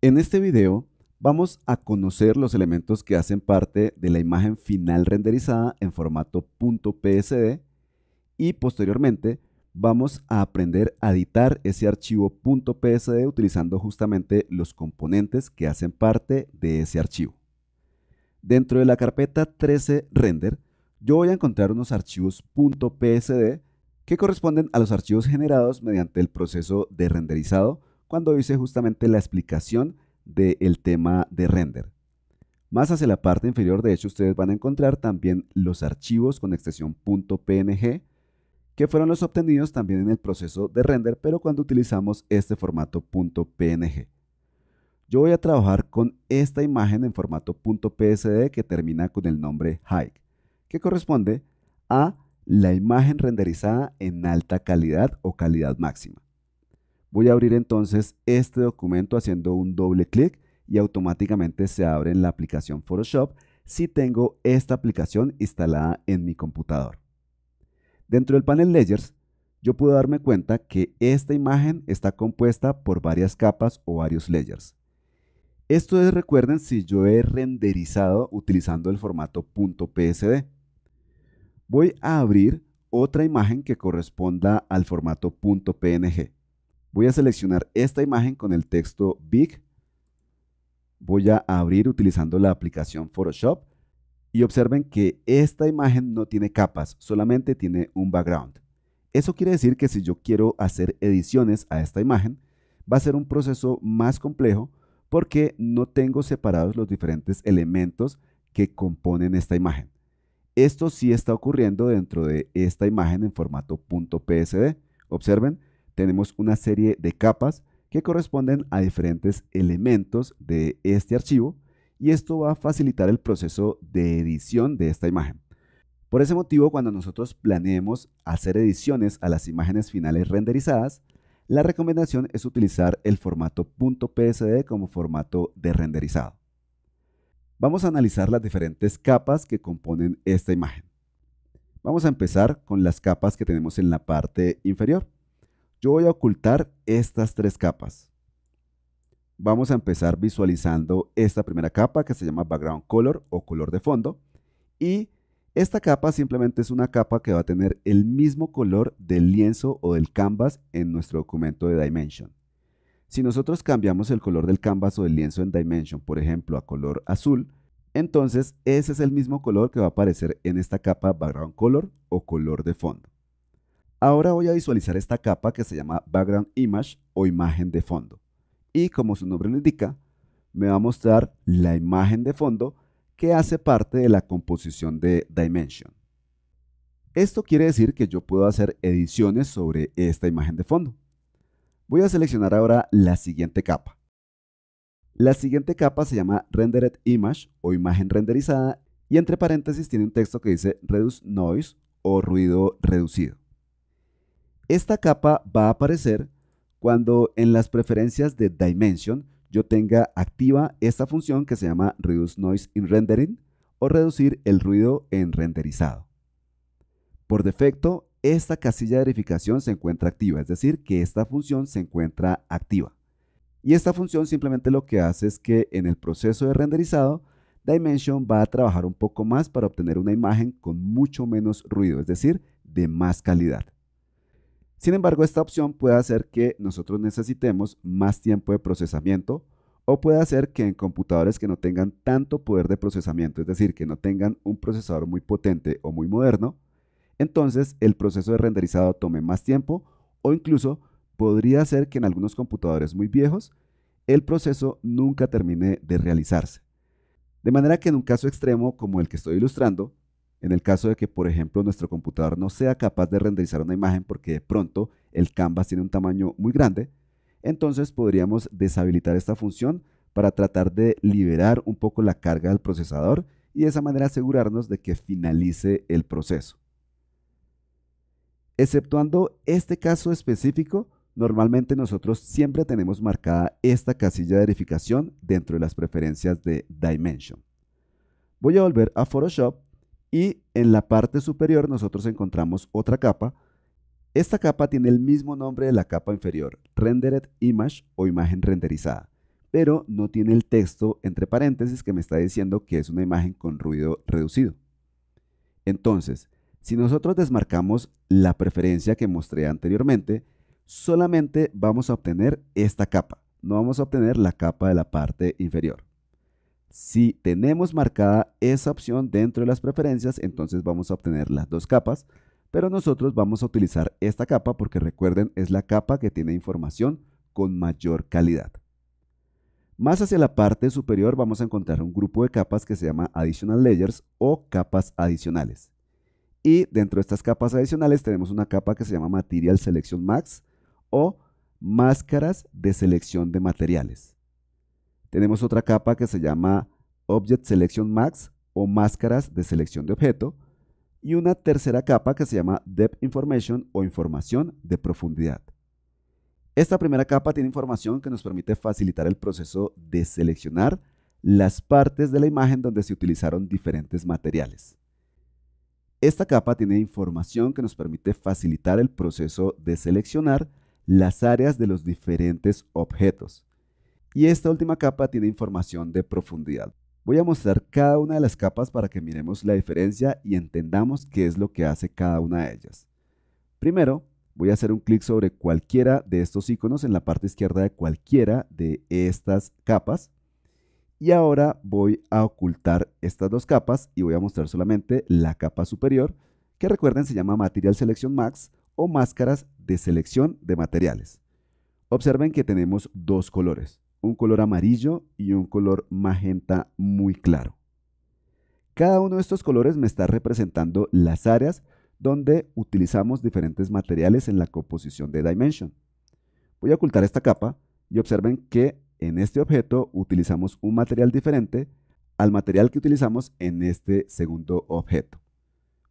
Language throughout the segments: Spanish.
En este video vamos a conocer los elementos que hacen parte de la imagen final renderizada en formato .psd y posteriormente vamos a aprender a editar ese archivo .psd utilizando justamente los componentes que hacen parte de ese archivo. Dentro de la carpeta 13 render yo voy a encontrar unos archivos .psd que corresponden a los archivos generados mediante el proceso de renderizado cuando hice justamente la explicación del tema de render. Más hacia la parte inferior, de hecho, ustedes van a encontrar también los archivos con extensión .png, que fueron los obtenidos también en el proceso de render, pero cuando utilizamos este formato .png. Yo voy a trabajar con esta imagen en formato .psd que termina con el nombre hike, que corresponde a la imagen renderizada en alta calidad o calidad máxima. Voy a abrir entonces este documento haciendo un doble clic y automáticamente se abre en la aplicación Photoshop si tengo esta aplicación instalada en mi computador. Dentro del panel Layers, yo puedo darme cuenta que esta imagen está compuesta por varias capas o varios layers. Esto es, recuerden, si yo he renderizado utilizando el formato .psd. Voy a abrir otra imagen que corresponda al formato .png. Voy a seleccionar esta imagen con el texto big. Voy a abrir utilizando la aplicación Photoshop y observen que esta imagen no tiene capas, solamente tiene un background. Eso quiere decir que si yo quiero hacer ediciones a esta imagen, va a ser un proceso más complejo porque no tengo separados los diferentes elementos que componen esta imagen. Esto sí está ocurriendo dentro de esta imagen en formato .psd. Observen, tenemos una serie de capas que corresponden a diferentes elementos de este archivo y esto va a facilitar el proceso de edición de esta imagen. Por ese motivo, cuando nosotros planeemos hacer ediciones a las imágenes finales renderizadas, la recomendación es utilizar el formato .psd como formato de renderizado. Vamos a analizar las diferentes capas que componen esta imagen. Vamos a empezar con las capas que tenemos en la parte inferior. Yo voy a ocultar estas tres capas. Vamos a empezar visualizando esta primera capa que se llama background color o color de fondo. Y esta capa simplemente es una capa que va a tener el mismo color del lienzo o del canvas en nuestro documento de Dimension. Si nosotros cambiamos el color del canvas o del lienzo en Dimension, por ejemplo, a color azul, entonces ese es el mismo color que va a aparecer en esta capa background color o color de fondo. Ahora voy a visualizar esta capa que se llama Background Image o imagen de fondo. Y como su nombre lo indica, me va a mostrar la imagen de fondo que hace parte de la composición de Dimension. Esto quiere decir que yo puedo hacer ediciones sobre esta imagen de fondo. Voy a seleccionar ahora la siguiente capa. La siguiente capa se llama Rendered Image o imagen renderizada y entre paréntesis tiene un texto que dice Reduce Noise o ruido reducido. Esta capa va a aparecer cuando en las preferencias de Dimension yo tenga activa esta función que se llama Reduce Noise in Rendering o reducir el ruido en renderizado. Por defecto, esta casilla de verificación se encuentra activa, es decir, que esta función se encuentra activa. Y esta función simplemente lo que hace es que en el proceso de renderizado, Dimension va a trabajar un poco más para obtener una imagen con mucho menos ruido, es decir, de más calidad. Sin embargo, esta opción puede hacer que nosotros necesitemos más tiempo de procesamiento o puede hacer que en computadores que no tengan tanto poder de procesamiento, es decir, que no tengan un procesador muy potente o muy moderno, entonces el proceso de renderizado tome más tiempo o incluso podría ser que en algunos computadores muy viejos el proceso nunca termine de realizarse. De manera que en un caso extremo como el que estoy ilustrando, en el caso de que, por ejemplo, nuestro computador no sea capaz de renderizar una imagen porque de pronto el canvas tiene un tamaño muy grande, entonces podríamos deshabilitar esta función para tratar de liberar un poco la carga del procesador y de esa manera asegurarnos de que finalice el proceso. Exceptuando este caso específico, normalmente nosotros siempre tenemos marcada esta casilla de verificación dentro de las preferencias de Dimension. Voy a volver a Photoshop y en la parte superior nosotros encontramos otra capa. Esta capa tiene el mismo nombre de la capa inferior, Rendered Image o imagen renderizada, pero no tiene el texto entre paréntesis que me está diciendo que es una imagen con ruido reducido. Entonces, si nosotros desmarcamos la preferencia que mostré anteriormente, solamente vamos a obtener esta capa, no vamos a obtener la capa de la parte inferior. Si tenemos marcada esa opción dentro de las preferencias, entonces vamos a obtener las dos capas, pero nosotros vamos a utilizar esta capa porque recuerden es la capa que tiene información con mayor calidad. Más hacia la parte superior vamos a encontrar un grupo de capas que se llama Additional Layers o capas adicionales. Y dentro de estas capas adicionales tenemos una capa que se llama Material Selection Max o máscaras de selección de materiales. Tenemos otra capa que se llama Object Selection Max o máscaras de selección de objeto. Y una tercera capa que se llama Depth Information o información de profundidad. Esta primera capa tiene información que nos permite facilitar el proceso de seleccionar las partes de la imagen donde se utilizaron diferentes materiales. Esta capa tiene información que nos permite facilitar el proceso de seleccionar las áreas de los diferentes objetos. Y esta última capa tiene información de profundidad. Voy a mostrar cada una de las capas para que miremos la diferencia y entendamos qué es lo que hace cada una de ellas. Primero, voy a hacer un clic sobre cualquiera de estos iconos en la parte izquierda de cualquiera de estas capas. Y ahora voy a ocultar estas dos capas y voy a mostrar solamente la capa superior, que recuerden se llama Material Selection Max o máscaras de selección de materiales. Observen que tenemos dos colores un color amarillo y un color magenta muy claro. Cada uno de estos colores me está representando las áreas donde utilizamos diferentes materiales en la composición de Dimension. Voy a ocultar esta capa y observen que en este objeto utilizamos un material diferente al material que utilizamos en este segundo objeto.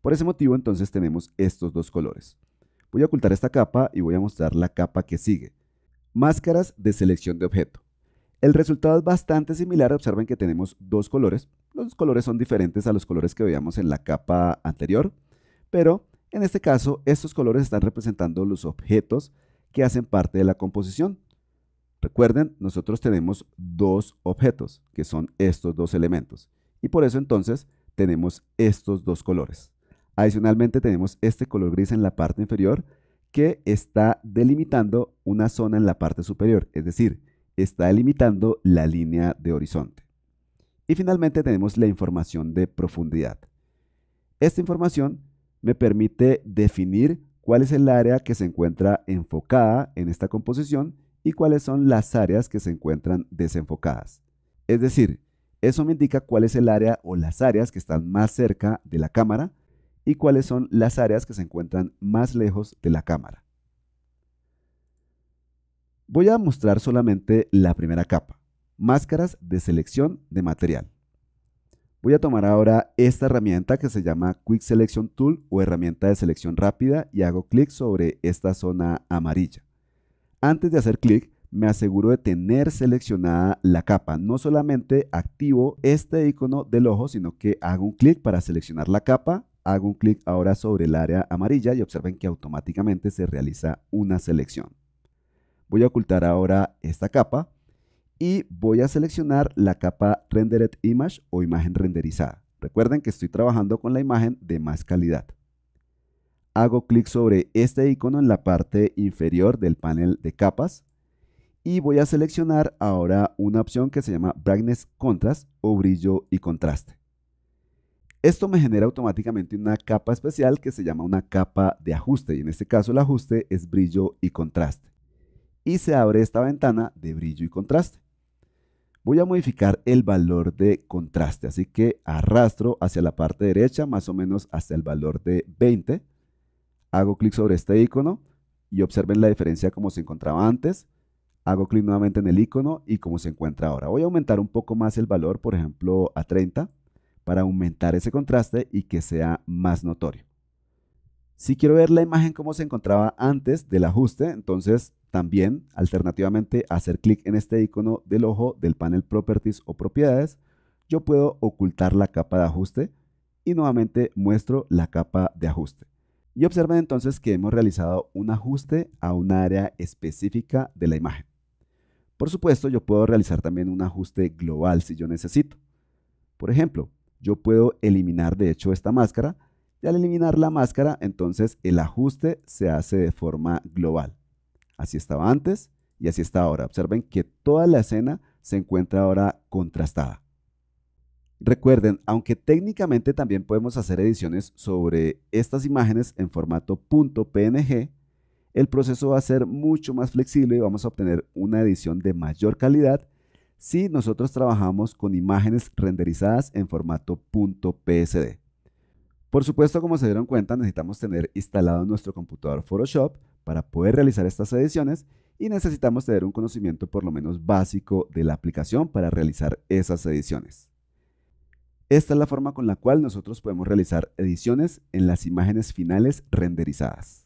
Por ese motivo entonces tenemos estos dos colores. Voy a ocultar esta capa y voy a mostrar la capa que sigue. Máscaras de selección de objeto. El resultado es bastante similar, observen que tenemos dos colores. Los colores son diferentes a los colores que veíamos en la capa anterior, pero en este caso estos colores están representando los objetos que hacen parte de la composición. Recuerden, nosotros tenemos dos objetos, que son estos dos elementos, y por eso entonces tenemos estos dos colores. Adicionalmente tenemos este color gris en la parte inferior que está delimitando una zona en la parte superior, es decir, está delimitando la línea de horizonte. Y finalmente tenemos la información de profundidad. Esta información me permite definir cuál es el área que se encuentra enfocada en esta composición y cuáles son las áreas que se encuentran desenfocadas. Es decir, eso me indica cuál es el área o las áreas que están más cerca de la cámara y cuáles son las áreas que se encuentran más lejos de la cámara. Voy a mostrar solamente la primera capa, máscaras de selección de material. Voy a tomar ahora esta herramienta que se llama Quick Selection Tool o herramienta de selección rápida y hago clic sobre esta zona amarilla. Antes de hacer clic, me aseguro de tener seleccionada la capa. No solamente activo este icono del ojo, sino que hago un clic para seleccionar la capa, hago un clic ahora sobre el área amarilla y observen que automáticamente se realiza una selección. Voy a ocultar ahora esta capa y voy a seleccionar la capa Rendered Image o imagen renderizada. Recuerden que estoy trabajando con la imagen de más calidad. Hago clic sobre este icono en la parte inferior del panel de capas y voy a seleccionar ahora una opción que se llama Brightness Contrast o brillo y contraste. Esto me genera automáticamente una capa especial que se llama una capa de ajuste y en este caso el ajuste es brillo y contraste y se abre esta ventana de brillo y contraste. Voy a modificar el valor de contraste, así que arrastro hacia la parte derecha, más o menos hasta el valor de 20. Hago clic sobre este icono y observen la diferencia como se encontraba antes. Hago clic nuevamente en el icono y como se encuentra ahora. Voy a aumentar un poco más el valor, por ejemplo a 30, para aumentar ese contraste y que sea más notorio. Si quiero ver la imagen como se encontraba antes del ajuste, entonces también, alternativamente, hacer clic en este icono del ojo del panel Properties o Propiedades, yo puedo ocultar la capa de ajuste y nuevamente muestro la capa de ajuste. Y observen entonces que hemos realizado un ajuste a un área específica de la imagen. Por supuesto, yo puedo realizar también un ajuste global si yo necesito. Por ejemplo, yo puedo eliminar de hecho esta máscara y al eliminar la máscara, entonces el ajuste se hace de forma global. Así estaba antes y así está ahora. Observen que toda la escena se encuentra ahora contrastada. Recuerden, aunque técnicamente también podemos hacer ediciones sobre estas imágenes en formato .png, el proceso va a ser mucho más flexible y vamos a obtener una edición de mayor calidad si nosotros trabajamos con imágenes renderizadas en formato .psd. Por supuesto, como se dieron cuenta, necesitamos tener instalado en nuestro computador Photoshop para poder realizar estas ediciones y necesitamos tener un conocimiento por lo menos básico de la aplicación para realizar esas ediciones. Esta es la forma con la cual nosotros podemos realizar ediciones en las imágenes finales renderizadas.